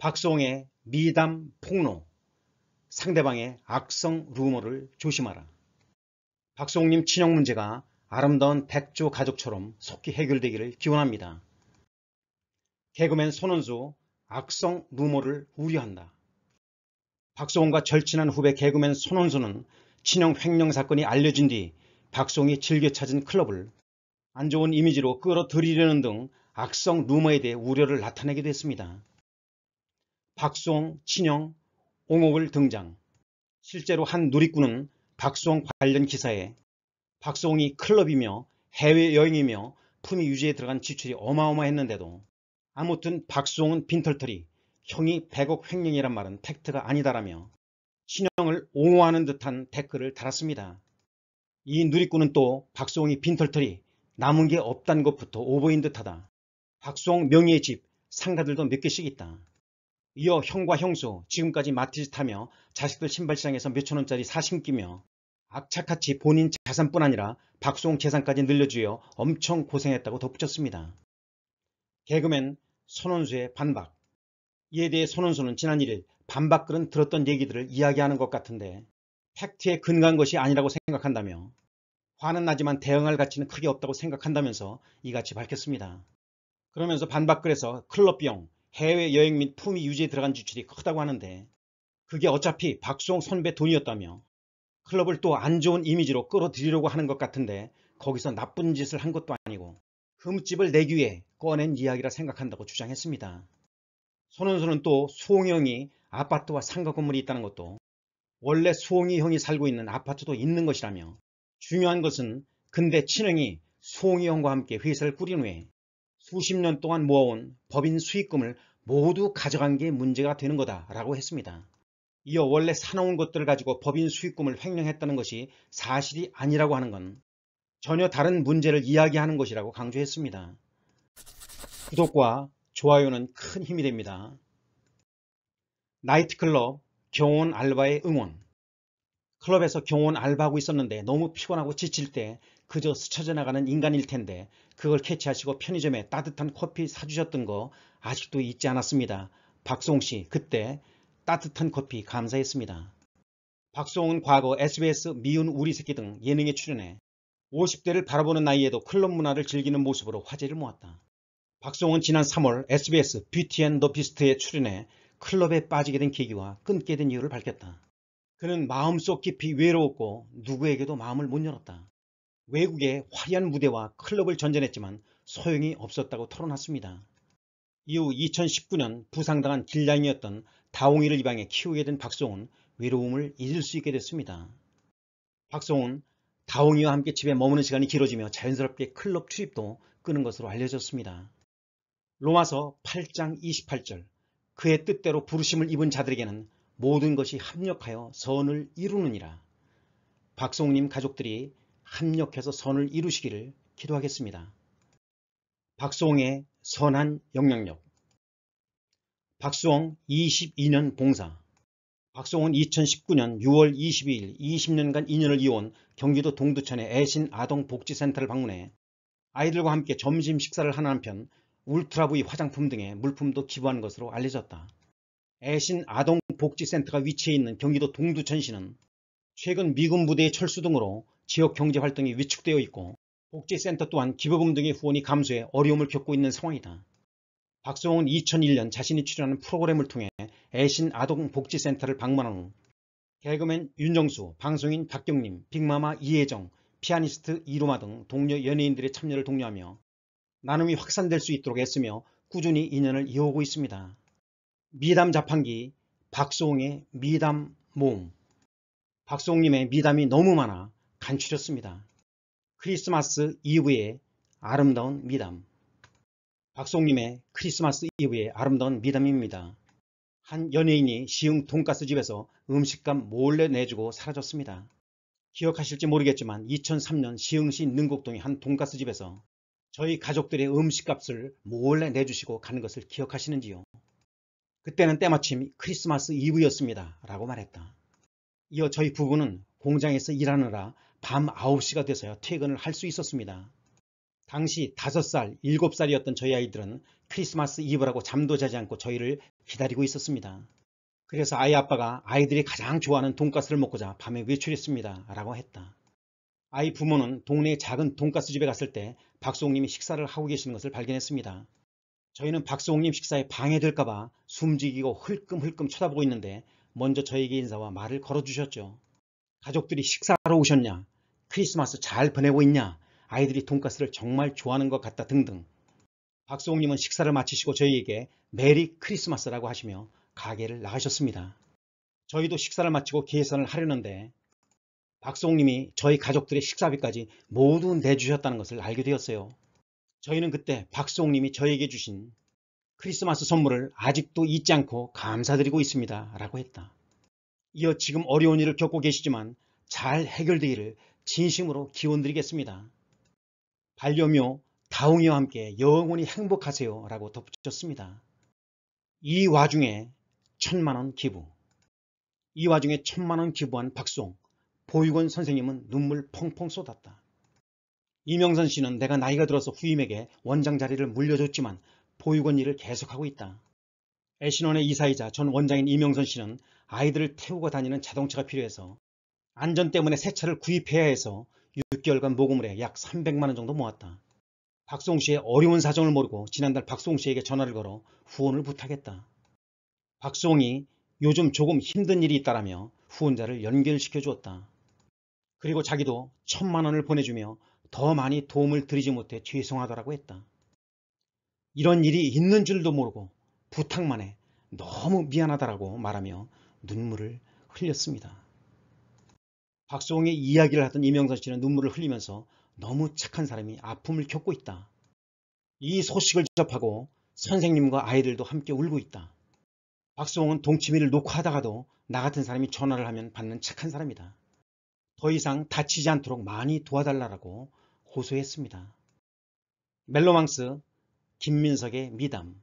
박송의 미담 폭로, 상대방의 악성 루머를 조심하라. 박송님 친형 문제가 아름다운 백조 가족처럼 속히 해결되기를 기원합니다. 개그맨 손원수 악성 루머를 우려한다. 박송과 절친한 후배 개그맨 손원수는 친형 횡령 사건이 알려진 뒤 박송이 즐겨 찾은 클럽을 안 좋은 이미지로 끌어들이려는 등 악성 루머에 대해 우려를 나타내기도 했습니다. 박수홍, 친영, 옹옥을 등장. 실제로 한 누리꾼은 박수홍 관련 기사에 박수홍이 클럽이며 해외여행이며 품위 유지에 들어간 지출이 어마어마했는데도 아무튼 박수홍은 빈털터리, 형이 100억 횡령이란 말은 팩트가 아니다라며 친형을 옹호하는 듯한 댓글을 달았습니다. 이 누리꾼은 또 박수홍이 빈털터리, 남은 게 없단 것부터 오버인 듯하다. 박수홍 명의의 집, 상가들도 몇 개씩 있다. 이어 형과 형수, 지금까지 마티즈 타며 자식들 신발 시장에서 몇천 원짜리 사신기며 악착같이 본인 자산뿐 아니라 박수홍 재산까지 늘려주어 엄청 고생했다고 덧붙였습니다. 개그맨 손원수의 반박 이에 대해 손원수는 지난 1일 반박글은 들었던 얘기들을 이야기하는 것 같은데 팩트에 근거한 것이 아니라고 생각한다며 화는 나지만 대응할 가치는 크게 없다고 생각한다면서 이같이 밝혔습니다. 그러면서 반박글에서 클럽병 해외여행 및 품위 유지에 들어간 지출이 크다고 하는데 그게 어차피 박수홍 선배 돈이었다며 클럽을 또 안 좋은 이미지로 끌어들이려고 하는 것 같은데 거기서 나쁜 짓을 한 것도 아니고 흠집을 내기 위해 꺼낸 이야기라 생각한다고 주장했습니다. 손은수는 또 수홍이 형이 아파트와 상가 건물이 있다는 것도 원래 수홍이 형이 살고 있는 아파트도 있는 것이라며 중요한 것은 근대 친형이 수홍이 형과 함께 회사를 꾸린 후에 수십 년 동안 모아온 법인 수익금을 모두 가져간 게 문제가 되는 거다라고 했습니다. 이어 원래 사놓은 것들을 가지고 법인 수익금을 횡령했다는 것이 사실이 아니라고 하는 건 전혀 다른 문제를 이야기하는 것이라고 강조했습니다. 구독과 좋아요는 큰 힘이 됩니다. 나이트클럽 경원 알바의 응원 클럽에서 경원 알바하고 있었는데 너무 피곤하고 지칠 때 그저 스쳐 지나가는 인간일 텐데 그걸 캐치하시고 편의점에 따뜻한 커피 사주셨던 거 아직도 잊지 않았습니다. 박송 씨 그때 따뜻한 커피 감사했습니다. 박송은 과거 SBS 미운 우리 새끼 등 예능에 출연해 50대를 바라보는 나이에도 클럽 문화를 즐기는 모습으로 화제를 모았다. 박송은 지난 3월 SBS 뷰티 앤더 비스트에 출연해 클럽에 빠지게 된 계기와 끊게 된 이유를 밝혔다. 그는 마음속 깊이 외로웠고 누구에게도 마음을 못 열었다. 외국의 화려한 무대와 클럽을 전전했지만 소용이 없었다고 털어놨습니다. 이후 2019년 부상당한 길냥이었던 다홍이를 입양해 키우게 된 박성훈 외로움을 잊을 수 있게 됐습니다. 박성훈 다홍이와 함께 집에 머무는 시간이 길어지며 자연스럽게 클럽 출입도 끄는 것으로 알려졌습니다. 로마서 8장 28절 그의 뜻대로 부르심을 입은 자들에게는 모든 것이 합력하여 선을 이루느니라. 박성훈님 가족들이 합력해서 선을 이루시기를 기도하겠습니다. 박수홍의 선한 영향력 박수홍 22년 봉사 박수홍은 2019년 6월 22일 20년간 인연을 이어온 경기도 동두천의 애신 아동복지센터를 방문해 아이들과 함께 점심 식사를 하는 한편 울트라브이 화장품 등의 물품도 기부한 것으로 알려졌다. 애신 아동복지센터가 위치해 있는 경기도 동두천시는 최근 미군 부대의 철수 등으로 지역 경제 활동이 위축되어 있고 복지센터 또한 기부금 등의 후원이 감소해 어려움을 겪고 있는 상황이다. 박성훈은 2001년 자신이 출연하는 프로그램을 통해 애신 아동복지센터를 방문한 후 개그맨 윤정수, 방송인 박경림, 빅마마 이혜정, 피아니스트 이로마 등 동료 연예인들의 참여를 독려하며 나눔이 확산될 수 있도록 애쓰며 꾸준히 인연을 이어오고 있습니다. 미담 자판기 박소홍의 미담 모음 박소홍님의 미담이 너무 많아 간추렸습니다. 크리스마스 이브의 아름다운 미담 박송님의 크리스마스 이브의 아름다운 미담입니다. 한 연예인이 시흥 돈가스 집에서 음식값 몰래 내주고 사라졌습니다. 기억하실지 모르겠지만 2003년 시흥시 능곡동의 한 돈가스 집에서 저희 가족들의 음식값을 몰래 내주시고 가는 것을 기억하시는지요? 그때는 때마침 크리스마스 이브였습니다. 라고 말했다. 이어 저희 부부는 공장에서 일하느라 밤 9시가 돼서야 퇴근을 할 수 있었습니다. 당시 5살, 7살이었던 저희 아이들은 크리스마스 이브라고 잠도 자지 않고 저희를 기다리고 있었습니다. 그래서 아이 아빠가 아이들이 가장 좋아하는 돈가스를 먹고자 밤에 외출했습니다. 라고 했다. 아이 부모는 동네의 작은 돈가스 집에 갔을 때 박수홍님이 식사를 하고 계시는 것을 발견했습니다. 저희는 박수홍님 식사에 방해될까봐 숨지기고 흘끔흘끔 쳐다보고 있는데 먼저 저에게 인사와 말을 걸어주셨죠. 가족들이 식사하러 오셨냐? 크리스마스 잘 보내고 있냐? 아이들이 돈가스를 정말 좋아하는 것 같다 등등. 박수홍님은 식사를 마치시고 저희에게 메리 크리스마스라고 하시며 가게를 나가셨습니다. 저희도 식사를 마치고 계산을 하려는데 박수홍님이 저희 가족들의 식사비까지 모두 내주셨다는 것을 알게 되었어요. 저희는 그때 박수홍님이 저에게 주신 크리스마스 선물을 아직도 잊지 않고 감사드리고 있습니다. 라고 했다. 이어 지금 어려운 일을 겪고 계시지만 잘 해결되기를 진심으로 기원드리겠습니다. 반려묘 다웅이와 함께 영원히 행복하세요 라고 덧붙였습니다. 이 와중에 천만원 기부 이 와중에 천만원 기부한 박송 보육원 선생님은 눈물 펑펑 쏟았다. 이명선 씨는 내가 나이가 들어서 후임에게 원장 자리를 물려줬지만 보육원 일을 계속하고 있다. 애신원의 이사이자 전 원장인 이명선 씨는 아이들을 태우고 다니는 자동차가 필요해서 안전 때문에 새 차를 구입해야 해서 6개월간 모금을 해 약 300만원 정도 모았다. 박송 씨의 어려운 사정을 모르고 지난달 박송 씨에게 전화를 걸어 후원을 부탁했다. 박송이 요즘 조금 힘든 일이 있다라며 후원자를 연결시켜 주었다. 그리고 자기도 천만 원을 보내주며 더 많이 도움을 드리지 못해 죄송하다라고 했다. 이런 일이 있는 줄도 모르고 부탁만 해 너무 미안하다라고 말하며 눈물을 흘렸습니다. 박수홍의 이야기를 하던 이명선 씨는 눈물을 흘리면서 너무 착한 사람이 아픔을 겪고 있다. 이 소식을 접하고 선생님과 아이들도 함께 울고 있다. 박수홍은 동치미를 놓고 하다가도나 같은 사람이 전화를 하면 받는 착한 사람이다. 더 이상 다치지 않도록 많이 도와달라고 호소했습니다. 멜로망스 김민석의 미담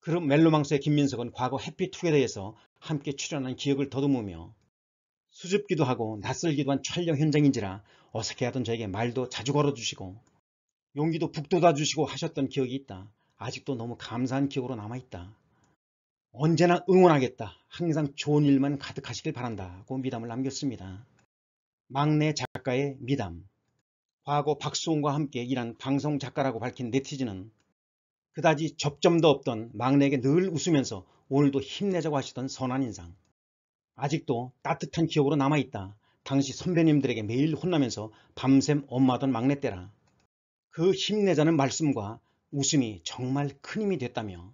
그룹 멜로망스의 김민석은 과거 해피투게더에서 함께 출연한 기억을 더듬으며 수줍기도 하고 낯설기도 한 촬영 현장인지라 어색해하던 저에게 말도 자주 걸어주시고 용기도 북돋아주시고 하셨던 기억이 있다. 아직도 너무 감사한 기억으로 남아있다. 언제나 응원하겠다. 항상 좋은 일만 가득하시길 바란다고 미담을 남겼습니다. 막내 작가의 미담 과거 박수홍과 함께 일한 방송 작가라고 밝힌 네티즌은 그다지 접점도 없던 막내에게 늘 웃으면서 오늘도 힘내자고 하시던 선한 인상 아직도 따뜻한 기억으로 남아있다. 당시 선배님들에게 매일 혼나면서 밤샘 엄마던 막내때라. 그 힘내자는 말씀과 웃음이 정말 큰 힘이 됐다며.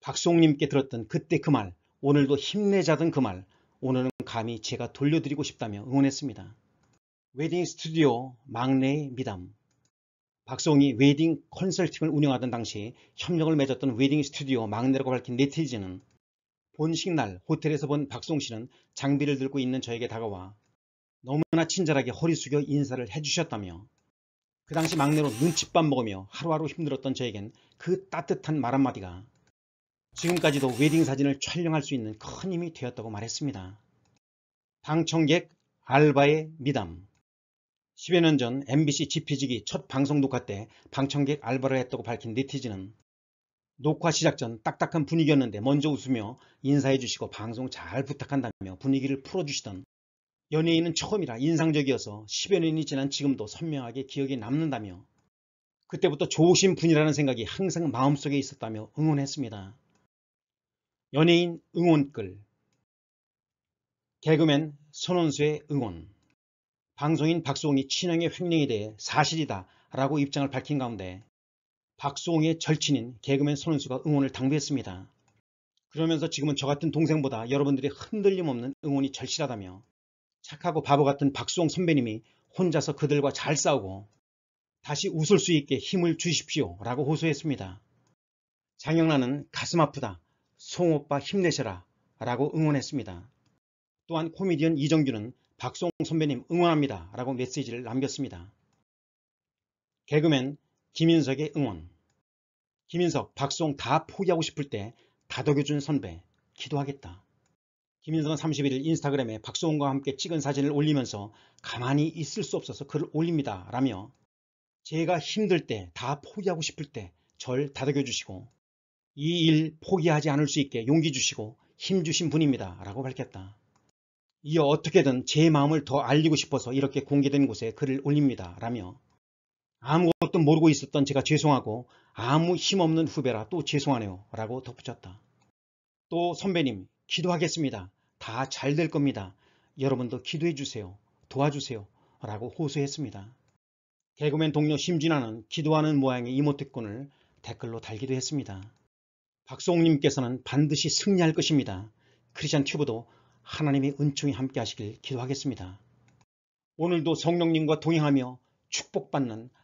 박수홍님께 들었던 그때 그 말, 오늘도 힘내자던 그 말, 오늘은 감히 제가 돌려드리고 싶다며 응원했습니다. 웨딩 스튜디오 막내의 미담 박수홍이 웨딩 컨설팅을 운영하던 당시 협력을 맺었던 웨딩 스튜디오 막내라고 밝힌 네티즌은 본식날 호텔에서 본 박송 씨는 장비를 들고 있는 저에게 다가와 너무나 친절하게 허리 숙여 인사를 해주셨다며 그 당시 막내로 눈칫밥 먹으며 하루하루 힘들었던 저에겐 그 따뜻한 말 한마디가 지금까지도 웨딩 사진을 촬영할 수 있는 큰 힘이 되었다고 말했습니다. 방청객 알바의 미담 10여 년 전 MBC 지피지기 첫 방송 녹화 때 방청객 알바를 했다고 밝힌 네티즌은 녹화 시작 전 딱딱한 분위기였는데 먼저 웃으며 인사해 주시고 방송 잘 부탁한다며 분위기를 풀어주시던 연예인은 처음이라 인상적이어서 10여 년이 지난 지금도 선명하게 기억에 남는다며 그때부터 좋으신 분이라는 생각이 항상 마음속에 있었다며 응원했습니다. 연예인 응원글 개그맨 손원수의 응원 방송인 박수홍이 친형의 횡령에 대해 사실이다 라고 입장을 밝힌 가운데 박수홍의 절친인 개그맨 손은수가 응원을 당부했습니다. 그러면서 지금은 저 같은 동생보다 여러분들이 흔들림 없는 응원이 절실하다며 착하고 바보 같은 박수홍 선배님이 혼자서 그들과 잘 싸우고 다시 웃을 수 있게 힘을 주십시오 라고 호소했습니다. 장영란은 가슴 아프다. 송오빠 힘내셔라 라고 응원했습니다. 또한 코미디언 이정규는 박수홍 선배님 응원합니다 라고 메시지를 남겼습니다. 개그맨 김인석의 응원 김인석, 박수홍 다 포기하고 싶을 때 다독여준 선배 기도하겠다 김인석은 31일 인스타그램에 박수홍과 함께 찍은 사진을 올리면서 가만히 있을 수 없어서 글을 올립니다 라며 제가 힘들 때 다 포기하고 싶을 때 절 다독여 주시고 이 일 포기하지 않을 수 있게 용기 주시고 힘 주신 분입니다 라고 밝혔다 이어 어떻게든 제 마음을 더 알리고 싶어서 이렇게 공개된 곳에 글을 올립니다 라며 아무것도 모르고 있었던 제가 죄송하고 아무 힘없는 후배라 또 죄송하네요. 라고 덧붙였다. 또 선배님 기도하겠습니다. 다 잘 될 겁니다. 여러분도 기도해 주세요. 도와주세요. 라고 호소했습니다. 개그맨 동료 심진아는 기도하는 모양의 이모티콘을 댓글로 달기도 했습니다. 박송님께서는 반드시 승리할 것입니다. 크리스찬 튜브도 하나님의 은총이 함께 하시길 기도하겠습니다. 오늘도 성령님과 동행하며 축복받는